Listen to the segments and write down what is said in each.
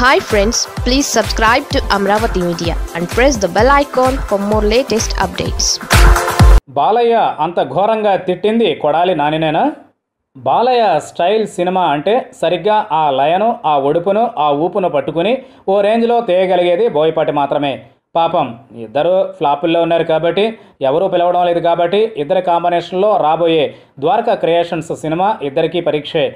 hi friends please subscribe to Amaravati media and press the bell icon for more latest updates Balayya అంత ఘోరంగా తిట్టింది కొడాలి నానినేనా Balayya style cinema అంటే సరిగ్గా ఆ లయను ఆ ఒడుపును ఆ ఊపును పట్టుకుని ఓ రేంజ్లో తేయగలిగేది బోయపాటి మాత్రమే పాపం ఇద్దరు ఫ్లాపుల్లో ఉన్నారు కాబట్టి ఎవరూ పిలవడం లేదు కాబట్టి ఇద్దరి కాంబినేషన్లో రాబోయే ద్వారకా క్రియేషన్స్ సినిమా ఇద్దరికీ పరీక్షే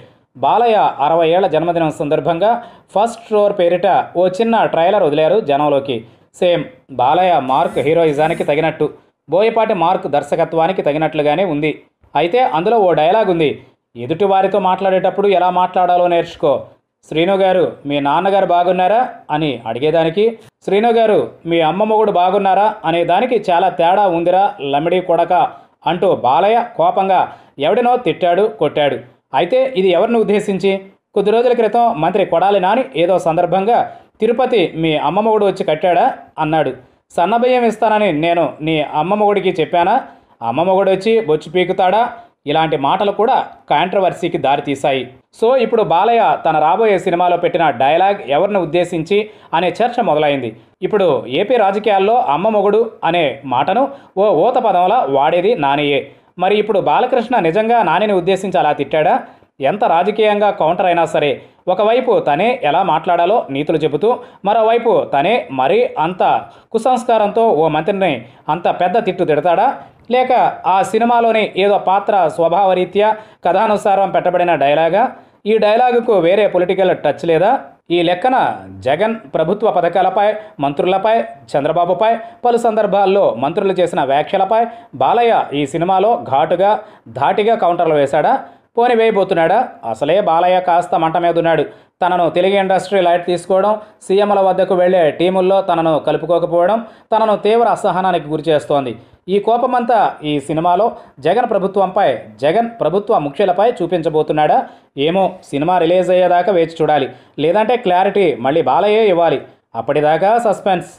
బాలయ్య అరవై ఏళ్ల జన్మదినం సందర్భంగా ఫస్ట్ ఫ్లోర్ పేరిట ఓ చిన్న ట్రైలర్ వదిలారు జనంలోకి సేమ్ బాలయ్య మార్క్ హీరోయిజానికి తగినట్టు బోయపాటి మార్క్ దర్శకత్వానికి తగినట్లుగానే ఉంది అయితే అందులో ఓ డైలాగ్ ఉంది ఎదుటి వారితో మాట్లాడేటప్పుడు ఎలా మాట్లాడాలో నేర్చుకో శ్రీను గారు మీ నాన్నగారు బాగున్నారా అని అడిగేదానికి శ్రీను గారు మీ అమ్మ మొగుడు బాగున్నారా అనే దానికి చాలా తేడా ఉందిరా లమిడి కొడక అంటూ బాలయ్య కోపంగా ఎవడినో తిట్టాడు కొట్టాడు అయితే ఇది ఎవరిని ఉద్దేశించి కొద్ది రోజుల క్రితం మంత్రి కొడాలి నాని ఏదో సందర్భంగా తిరుపతి మీ అమ్మమ్మగుడు వచ్చి కట్టాడా అన్నాడు సన్నబియ్యం ఇస్తానని నేను నీ అమ్మమ్మగుడికి చెప్పానా అమ్మమ్మగుడు వచ్చి బొచ్చు పీకుతాడా ఇలాంటి మాటలు కూడా కాంట్రవర్సీకి దారితీశాయి సో ఇప్పుడు బాలయ్య తన రాబోయే సినిమాలో పెట్టిన డైలాగ్ ఎవరిని ఉద్దేశించి అనే చర్చ మొదలైంది ఇప్పుడు ఏపీ రాజకీయాల్లో అమ్మమొగుడు అనే మాటను ఓ ఊత పదంలా వాడేది నానియే మరి ఇప్పుడు బాలకృష్ణ నిజంగా నానిని ఉద్దేశించి అలా తిట్టాడా ఎంత రాజకీయంగా కౌంటర్ అయినా సరే ఒకవైపు తనే ఎలా మాట్లాడాలో నీతులు చెబుతూ మరోవైపు తనే మరీ అంత కుసంస్కారంతో ఓ మంత్రిని అంత పెద్ద తిట్టు తిడతాడా లేక ఆ సినిమాలోని ఏదో పాత్ర స్వభావరీత్యా కథానుసారం పెట్టబడిన డైలాగా ఈ డైలాగుకు వేరే పొలిటికల్ టచ్ లేదా ఈ లెక్కన జగన్ ప్రభుత్వ పథకాలపై మంత్రులపై చంద్రబాబుపై పలు సందర్భాల్లో మంత్రులు చేసిన వ్యాఖ్యలపై బాలయ్య ఈ సినిమాలో ఘాటుగా ధాటిగా కౌంటర్లు వేశాడా పోని వేయబోతున్నాడా అసలే బాలయ్య కాస్త మంట మీద ఉన్నాడు తనను తెలుగు ఇండస్ట్రీ లైట్ తీసుకోవడం సీఎంల వద్దకు వెళ్లే టీముల్లో తనను కలుపుకోకపోవడం తనను తీవ్ర అసహనానికి గురిచేస్తోంది ఈ కోపమంతా ఈ సినిమాలో జగన్ ప్రభుత్వంపై జగన్ ప్రభుత్వ ముఖ్యులపై చూపించబోతున్నాడా ఏమో సినిమా రిలీజ్ అయ్యేదాకా వేచి చూడాలి లేదంటే క్లారిటీ మళ్ళీ బాలయ్యే ఇవ్వాలి అప్పటిదాకా సస్పెన్స్